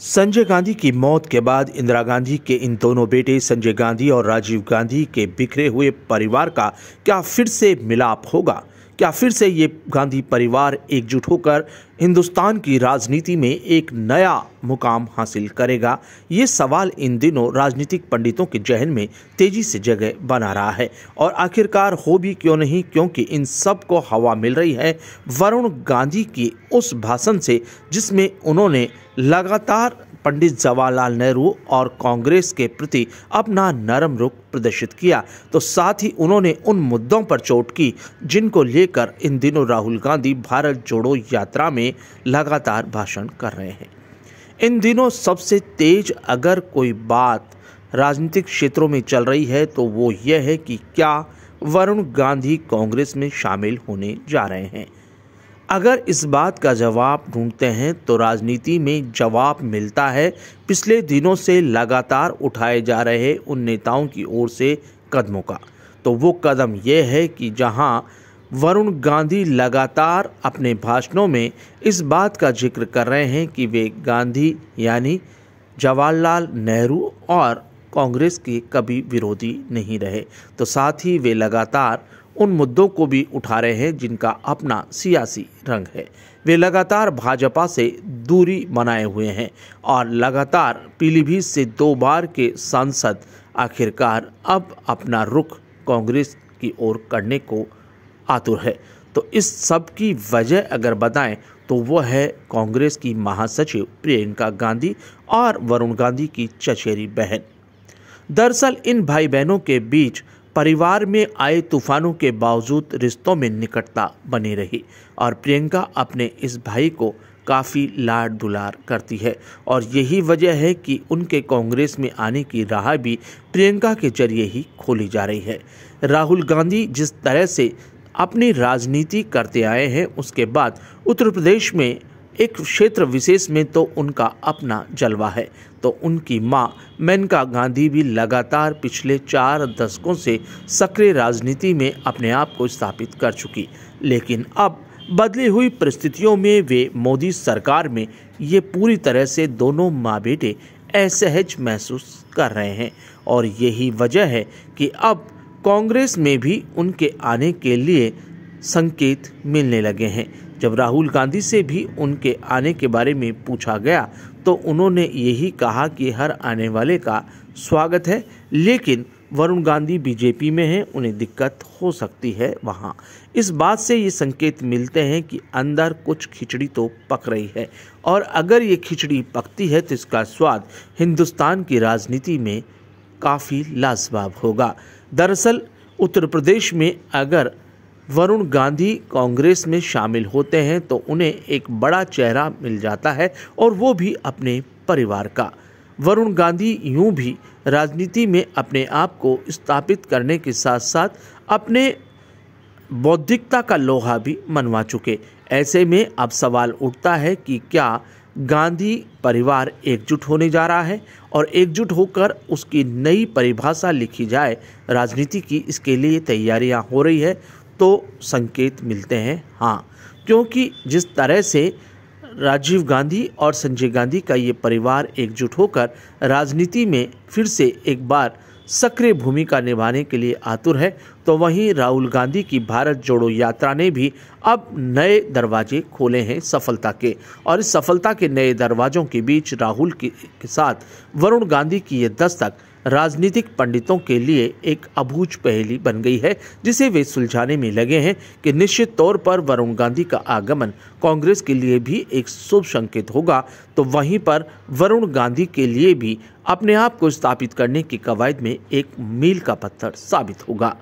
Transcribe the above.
संजय गांधी की मौत के बाद इंदिरा गांधी के इन दोनों बेटे संजय गांधी और राजीव गांधी के बिखरे हुए परिवार का क्या फिर से मिलाप होगा क्या फिर से ये गांधी परिवार एकजुट होकर हिंदुस्तान की राजनीति में एक नया मुकाम हासिल करेगा ये सवाल इन दिनों राजनीतिक पंडितों के जहन में तेजी से जगह बना रहा है और आखिरकार हो भी क्यों नहीं क्योंकि इन सब को हवा मिल रही है वरुण गांधी की उस भाषण से जिसमें उन्होंने लगातार पंडित जवाहरलाल नेहरू और कांग्रेस के प्रति अपना नरम रुख प्रदर्शित किया तो साथ ही उन्होंने उन मुद्दों पर चोट की जिनको लेकर इन दिनों राहुल गांधी भारत जोड़ो यात्रा में लगातार भाषण कर रहे हैं इन दिनों सबसे तेज अगर कोई बात राजनीतिक क्षेत्रों में चल रही है तो वो यह है कि क्या वरुण गांधी कांग्रेस में शामिल होने जा रहे हैं अगर इस बात का जवाब ढूंढते हैं तो राजनीति में जवाब मिलता है पिछले दिनों से लगातार उठाए जा रहे उन नेताओं की ओर से कदमों का तो वो कदम यह है कि जहां वरुण गांधी लगातार अपने भाषणों में इस बात का जिक्र कर रहे हैं कि वे गांधी यानी जवाहरलाल नेहरू और कांग्रेस के कभी विरोधी नहीं रहे तो साथ ही वे लगातार उन मुद्दों को भी उठा रहे हैं जिनका अपना सियासी रंग है वे लगातार भाजपा से दूरी बनाए हुए हैं और लगातार पीलीभीत से दो बार के सांसद आखिरकार अब अपना रुख कांग्रेस की ओर करने को आतुर है तो इस सब की वजह अगर बताएं तो वो है कांग्रेस की महासचिव प्रियंका गांधी और वरुण गांधी की चचेरी बहन दरअसल इन भाई बहनों के बीच परिवार में आए तूफानों के बावजूद रिश्तों में निकटता बनी रही और प्रियंका अपने इस भाई को काफ़ी लाड दुलार करती है और यही वजह है कि उनके कांग्रेस में आने की राह भी प्रियंका के जरिए ही खोली जा रही है राहुल गांधी जिस तरह से अपनी राजनीति करते आए हैं उसके बाद उत्तर प्रदेश में एक क्षेत्र विशेष में तो उनका अपना जलवा है तो उनकी माँ मेनका गांधी भी लगातार पिछले चार दशकों से सक्रिय राजनीति में अपने आप को स्थापित कर चुकी लेकिन अब बदली हुई परिस्थितियों में वे मोदी सरकार में ये पूरी तरह से दोनों माँ बेटे असहज महसूस कर रहे हैं और यही वजह है कि अब कांग्रेस में भी उनके आने के लिए संकेत मिलने लगे हैं जब राहुल गांधी से भी उनके आने के बारे में पूछा गया तो उन्होंने यही कहा कि हर आने वाले का स्वागत है लेकिन वरुण गांधी बीजेपी में हैं उन्हें दिक्कत हो सकती है वहाँ इस बात से ये संकेत मिलते हैं कि अंदर कुछ खिचड़ी तो पक रही है और अगर ये खिचड़ी पकती है तो इसका स्वाद हिंदुस्तान की राजनीति में काफ़ी लाजवाब होगा दरअसल उत्तर प्रदेश में अगर वरुण गांधी कांग्रेस में शामिल होते हैं तो उन्हें एक बड़ा चेहरा मिल जाता है और वो भी अपने परिवार का वरुण गांधी यूं भी राजनीति में अपने आप को स्थापित करने के साथ साथ अपने बौद्धिकता का लोहा भी मनवा चुके ऐसे में अब सवाल उठता है कि क्या गांधी परिवार एकजुट होने जा रहा है और एकजुट होकर उसकी नई परिभाषा लिखी जाए राजनीति की इसके लिए तैयारियां हो रही है तो संकेत मिलते हैं हाँ क्योंकि जिस तरह से राजीव गांधी और संजय गांधी का ये परिवार एकजुट होकर राजनीति में फिर से एक बार सक्रिय भूमिका निभाने के लिए आतुर है तो वहीं राहुल गांधी की भारत जोड़ो यात्रा ने भी अब नए दरवाजे खोले हैं सफलता के और इस सफलता के नए दरवाज़ों के बीच राहुल के साथ वरुण गांधी की ये दस्तक राजनीतिक पंडितों के लिए एक अभूज पहेली बन गई है जिसे वे सुलझाने में लगे हैं कि निश्चित तौर पर वरुण गांधी का आगमन कांग्रेस के लिए भी एक शुभ संकेत होगा तो वहीं पर वरुण गांधी के लिए भी अपने आप को स्थापित करने की कवायद में एक मील का पत्थर साबित होगा